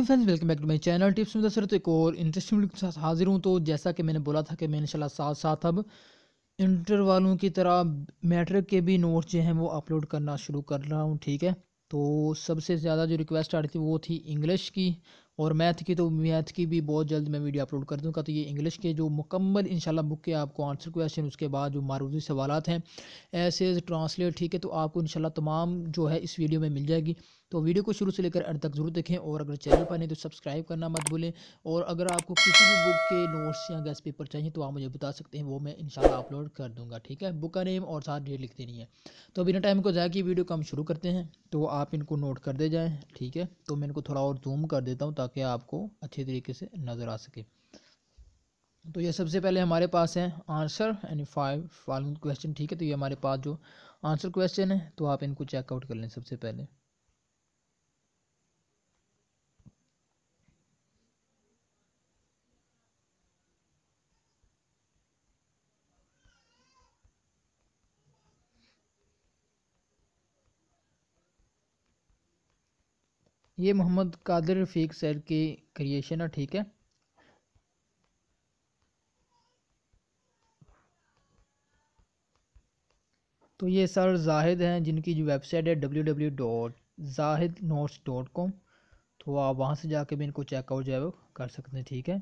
friends welcome back to my channel tips में दसर तो एक और इंटरेस्टिंग वीडियो के साथ हाजिर हूँ तो जैसा कि मैंने बोला था कि मैं इंशाल्लाह साथ साथ अब इंटर वालों की तरह मैट्रिक के भी नोट्स जो हैं वो अपलोड करना शुरू कर रहा हूँ ठीक है तो सबसे ज़्यादा जो रिक्वेस्ट आ रही थी वो थी इंग्लिश की और मैथ की तो मैथ की भी बहुत जल्द मैं वीडियो अपलोड कर दूँगा तो ये इंग्लिश के जो मुकम्मल इनशाला बुक के आपको आंसर क्वेश्चन उसके बाद जो मारूजी सवालत हैं ऐसे ट्रांसलेट ठीक है तो आपको इनशाला तमाम जो है इस वीडियो में मिल जाएगी तो वीडियो को शुरू से लेकर अंत तक जरूर देखें और अगर चैनल पर नहीं तो सब्सक्राइब करना मत भूलें और अगर आपको किसी भी बुक के नोट्स या गैस पेपर चाहिए तो आप मुझे बता सकते हैं वो मैं इंशाल्लाह अपलोड कर दूँगा ठीक है बुक का नेम और साथ डेट लिख देनी है तो बिना टाइम को ज़ाया कि वीडियो कम शुरू करते हैं तो आप इनको नोट कर दे जाएँ ठीक है तो मैं इनको थोड़ा और जूम कर देता हूँ ताकि आपको अच्छे तरीके से नज़र आ सके तो ये सबसे पहले हमारे पास है आंसर यानी फाइव फॉलोइंग क्वेश्चन ठीक है तो ये हमारे पास जो आंसर क्वेश्चन है तो आप इनको चेकआउट कर लें सबसे पहले ये मोहम्मद कादिर रफ़ीक सर की क्रिएशन है ठीक है तो ये सर जाहिद हैं जिनकी जो वेबसाइट है W W dot Zahid notes dot com तो आप वहाँ से जाके भी इनको चेकआउट जो है वो कर सकते हैं ठीक है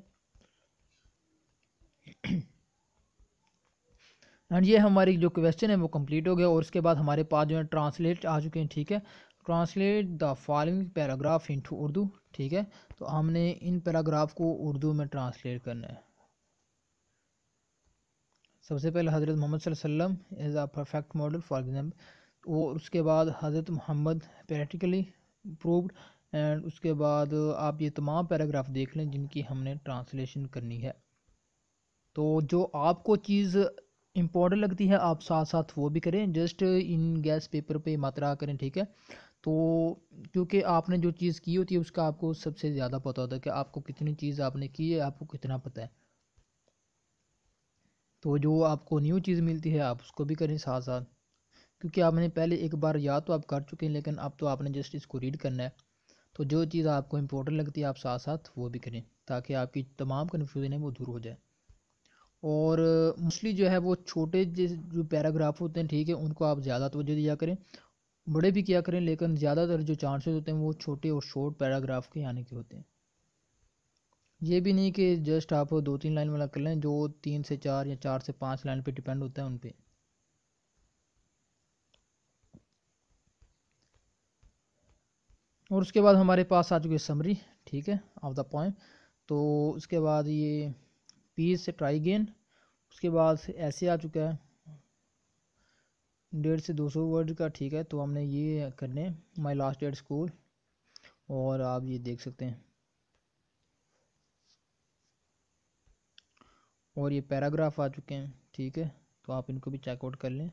एंड ये हमारी जो क्वेश्चन है वो कंप्लीट हो गया और उसके बाद हमारे पास जो है ट्रांसलेट आ चुके हैं ठीक है translate the following paragraph into Urdu ठीक है तो हमने इन पैराग्राफ को उर्दू में ट्रांसलेट करना है सबसे पहले हज़रत मोहम्मद सल्लम is a perfect model for example और उसके बाद हज़रत मोहम्मद प्रैक्टिकली प्रूव्ड एंड उसके बाद आप ये तमाम पैराग्राफ देख लें जिनकी हमने ट्रांसलेशन करनी है तो जो आपको चीज़ इम्पोर्टेंट लगती है आप साथ साथ वो भी करें जस्ट इन गैस पेपर पे मात्रा करें ठीक है तो क्योंकि आपने जो चीज़ की होती है उसका आपको सबसे ज़्यादा पता होता है कि आपको कितनी चीज़ आपने की है आपको कितना पता है तो जो आपको न्यू चीज़ मिलती है आप उसको भी करें साथ साथ क्योंकि आपने पहले एक बार याद तो आप कर चुके हैं लेकिन अब तो आपने जस्ट इसको रीड करना है तो जो चीज़ आपको इम्पोर्टेंट लगती है आप साथ साथ वो भी करें ताकि आपकी तमाम कन्फ्यूज़न है वो दूर हो जाए और मोस्टली जो है वो छोटे जिस जो पैराग्राफ होते हैं ठीक है उनको आप ज़्यादा तोजह दिया करें बड़े भी किया करें लेकिन ज़्यादातर जो चांसेस होते हैं वो छोटे और शॉर्ट पैराग्राफ के आने के होते हैं ये भी नहीं कि जस्ट आप दो तीन लाइन वाला कर लें जो तीन से चार या चार से पाँच लाइन पे डिपेंड होता है उन पर और उसके बाद हमारे पास आ चुकी है समरी ठीक है ऑफ द पॉइंट तो उसके बाद ये पीस से ट्राई गेन उसके बाद ऐसे आ चुका है डेढ़ से दो सौ वर्ड का ठीक है तो हमने ये कर लें माई लास्ट डेट स्कूल और आप ये देख सकते हैं और ये पैराग्राफ आ चुके हैं ठीक है तो आप इनको भी चेकआउट कर लें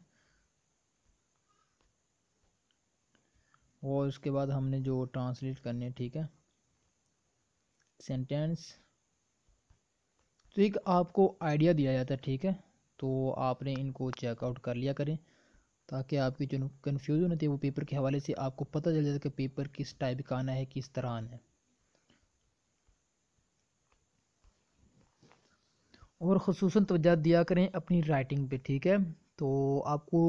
और उसके बाद हमने जो ट्रांसलेट करने ठीक है सेंटेंस तो एक आपको आइडिया दिया जाता है ठीक है तो आपने इनको चेकआउट कर लिया करें ताकि आपकी जो कन्फ्यूज़न होती है वो पेपर के हवाले से आपको पता चल जाता कि पेपर किस टाइप का आना है किस तरह आना है और खसूस तोजह दिया करें अपनी राइटिंग पे ठीक है तो आपको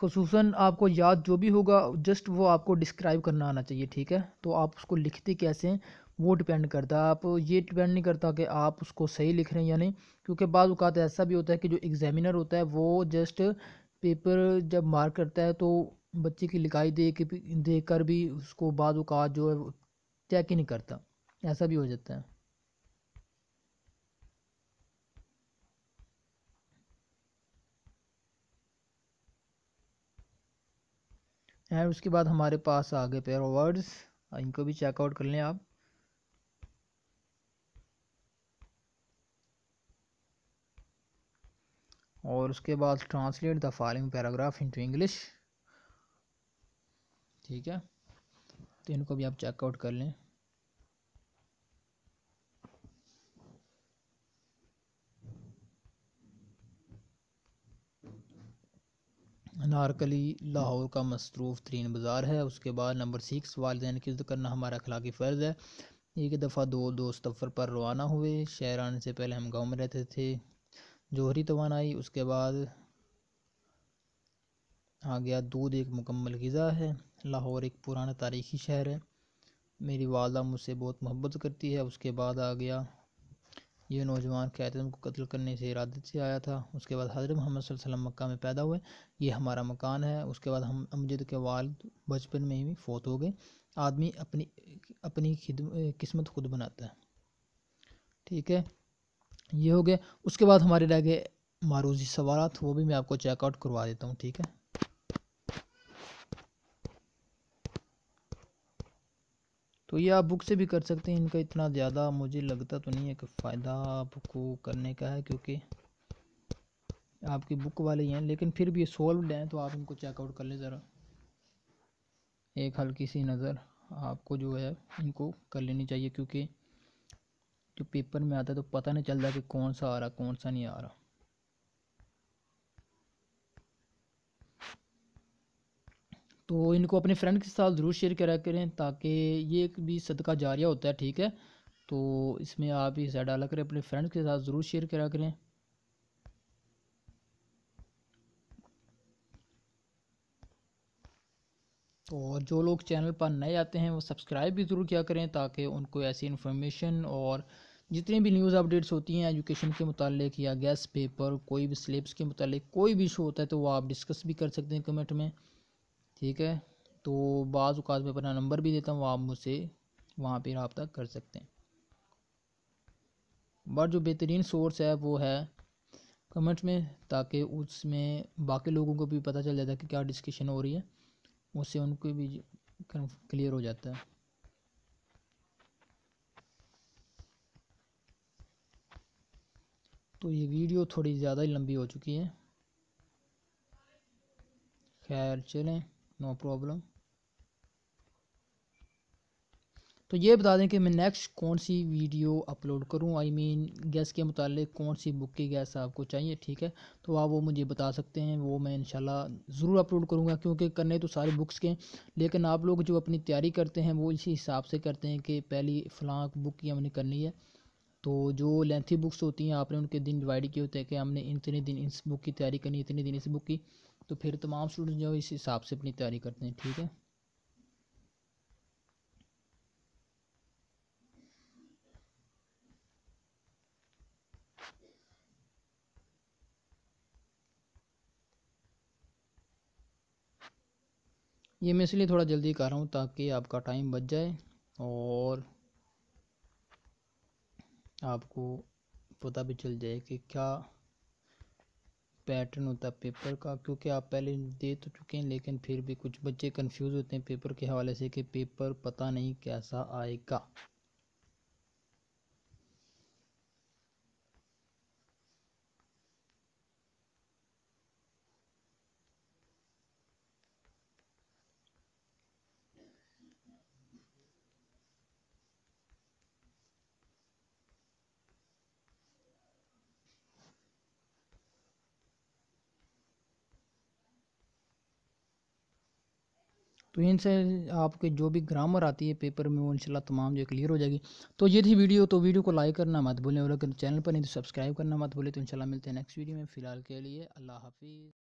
खसूस आपको याद जो भी होगा जस्ट वो आपको डिस्क्राइब करना आना चाहिए ठीक है तो आप उसको लिखते कैसे हैं वो डिपेंड करता है आप ये डिपेंड नहीं करता कि आप उसको सही लिख रहे हैं या नहीं क्योंकि बाद अवत ऐसा भी होता है कि जो एग्जामिनर होता है वो जस्ट पेपर जब मार्क करता है तो बच्चे की लिखाई के देख कर भी उसको बाद अवत जो है चेक ही नहीं करता ऐसा भी हो जाता है एंड उसके बाद हमारे पास आ गए पेयर वर्ड्स इनको भी चेकआउट कर लें आप और उसके बाद translate the following paragraph into English ठीक है तो इनको भी आप चेकआउट कर लें नारकली लाहौर का मसरूफ़ तरीन बाज़ार है उसके बाद नंबर सिक्स वालदेन की इज्जत करना हमारा अखलाकी फ़र्ज़ है एक दफ़ा दो दोस्त सफ़र पर रवाना हुए शहरान से पहले हम गांव में रहते थे जौहरी तवान आई उसके बाद आ गया दूध एक मुकम्मल गज़ा है लाहौर एक पुराना तारीखी शहर है मेरी वालदा मुझसे बहुत मोहब्बत करती है उसके बाद आ गया यह नौजवान कैतम को कत्ल करने से इरादत से आया था उसके बाद हज़रत मोहम्मद सल्लम मक्का में पैदा हुए ये हमारा मकान है उसके बाद हम अमजद के वालद बचपन में ही फोत हो गए आदमी अपनी अपनी किस्मत खुद बनाता है ठीक है ये हो गया उसके बाद हमारे रह गए मारूजी सवाल वो भी मैं आपको चेकआउट करवा देता हूँ ठीक है तो ये आप बुक से भी कर सकते हैं इनका इतना ज़्यादा मुझे लगता तो नहीं है कि फ़ायदा आपको करने का है क्योंकि आपकी बुक वाले ही हैं लेकिन फिर भी ये सोल्व हैं तो आप इनको चेकआउट कर लें ज़रा एक हल्की सी नज़र आपको जो है इनको कर लेनी चाहिए क्योंकि जो पेपर में आता है तो पता नहीं चलता कि कौन सा आ रहा कौन सा नहीं आ रहा तो इनको अपने फ्रेंड के साथ ज़रूर शेयर करा करें ताकि ये एक भी सदका जारिया होता है ठीक है तो इसमें आप इसे डाला करें अपने फ्रेंड्स के साथ ज़रूर शेयर करा करें तो जो लोग चैनल पर नए आते हैं वो सब्सक्राइब भी ज़रूर किया करें ताकि उनको ऐसी इन्फॉर्मेशन और जितने भी न्यूज़ अपडेट्स होती हैं एजुकेशन के मुतालिक या गैस पेपर कोई भी सिलेबस के मुतालिक कोई भी इशू होता है तो वो आप डिस्कस भी कर सकते हैं कमेंट में ठीक है तो बाज़ अवत में अपना नंबर भी देता हूँ आप मुझसे वहाँ पर रबता कर सकते हैं बट जो बेहतरीन सोर्स है वो है कमेंट में ताकि उसमें बाकी लोगों को भी पता चल जाता है कि क्या डिस्कशन हो रही है उससे उनको भी क्लियर हो जाता है तो ये वीडियो थोड़ी ज़्यादा ही लंबी हो चुकी है खैर चलें नो प्रॉब्लम तो ये बता दें कि मैं नेक्स्ट कौन सी वीडियो अपलोड करूं I I mean mean, gas के मुतालिक कौन सी बुक की गैस आपको चाहिए ठीक है तो आप वो मुझे बता सकते हैं वो मैं इंशाल्लाह ज़रूर अपलोड करूंगा क्योंकि करने तो सारे बुक्स के लेकिन आप लोग जो अपनी तैयारी करते हैं वो इसी हिसाब से करते हैं कि पहली फ़लाँ बुक की हमने करनी है तो जो लेंथी बुक्स होती हैं आपने उनके दिन डिवाइड किए होते हैं कि हमने इतने दिन इस बुक की तैयारी करनी इतने दिन इस बुक की तो फिर तमाम स्टूडेंट जो है इस हिसाब से अपनी तैयारी करते हैं ठीक है ये मैं इसलिए थोड़ा जल्दी कर रहा हूँ ताकि आपका टाइम बच जाए और आपको पता भी चल जाए कि क्या पैटर्न होता है पेपर का क्योंकि आप पहले दे तो चुके हैं लेकिन फिर भी कुछ बच्चे कंफ्यूज होते हैं पेपर के हवाले से कि पेपर पता नहीं कैसा आएगा तो इनसे आपके जो भी ग्रामर आती है पेपर में वो इनशाला तमाम जो क्लियर हो जाएगी तो ये थी वीडियो तो वीडियो को लाइक करना मत भूलें और अगर चैनल पर नहीं तो सब्सक्राइब करना मत भूलें तो इनशाला मिलते हैं नेक्स्ट वीडियो में फ़िलहाल के लिए अल्लाह हाफिज़